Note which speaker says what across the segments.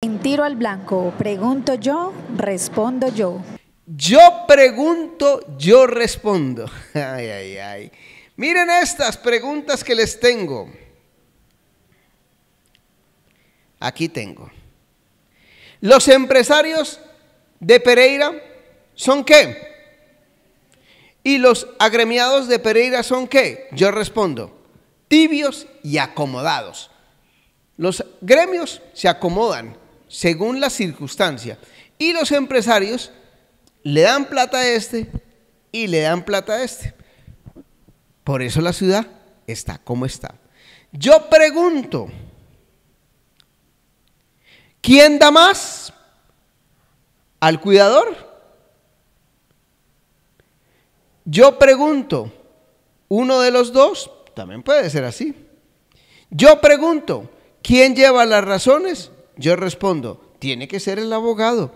Speaker 1: En tiro al blanco, pregunto yo, respondo yo. Yo pregunto, yo respondo. Ay, ay, ay. Miren estas preguntas que les tengo. Aquí tengo. Los empresarios de Pereira son qué? Y los agremiados de Pereira son qué? Yo respondo, tibios y acomodados. Los gremios se acomodan, según la circunstancia. Y los empresarios le dan plata a este y le dan plata a este. Por eso la ciudad está como está. Yo pregunto, ¿quién da más? ¿Al cuidador? Yo pregunto, ¿uno de los dos? También puede ser así. Yo pregunto, ¿quién lleva las razones? Yo respondo, tiene que ser el abogado.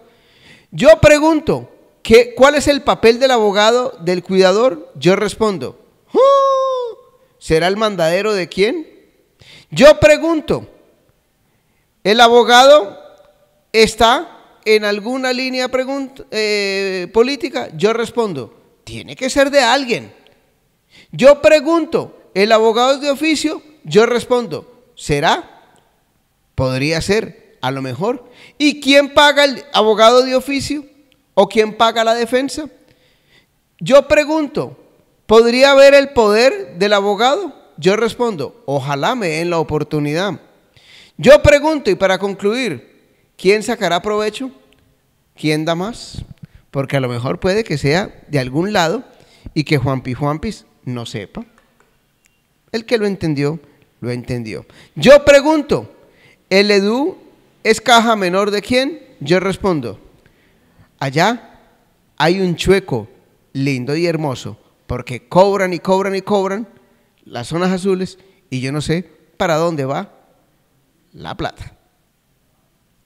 Speaker 1: Yo pregunto, ¿qué, ¿cuál es el papel del abogado, del cuidador? Yo respondo, ah, ¿será el mandadero de quién? Yo pregunto, ¿el abogado está en alguna línea eh, política? Yo respondo, tiene que ser de alguien. Yo pregunto, ¿el abogado es de oficio? Yo respondo, ¿será? Podría ser. A lo mejor. ¿Y quién paga el abogado de oficio? ¿O quién paga la defensa? Yo pregunto, ¿podría haber el poder del abogado? Yo respondo, ojalá me den la oportunidad. Yo pregunto, y para concluir, ¿quién sacará provecho? ¿Quién da más? Porque a lo mejor puede que sea de algún lado y que Juan Juanpi Juanpis no sepa. El que lo entendió, lo entendió. Yo pregunto, ¿el Edu ¿Es caja menor de quién? Yo respondo, allá hay un chueco lindo y hermoso, porque cobran y cobran y cobran las zonas azules y yo no sé para dónde va la plata.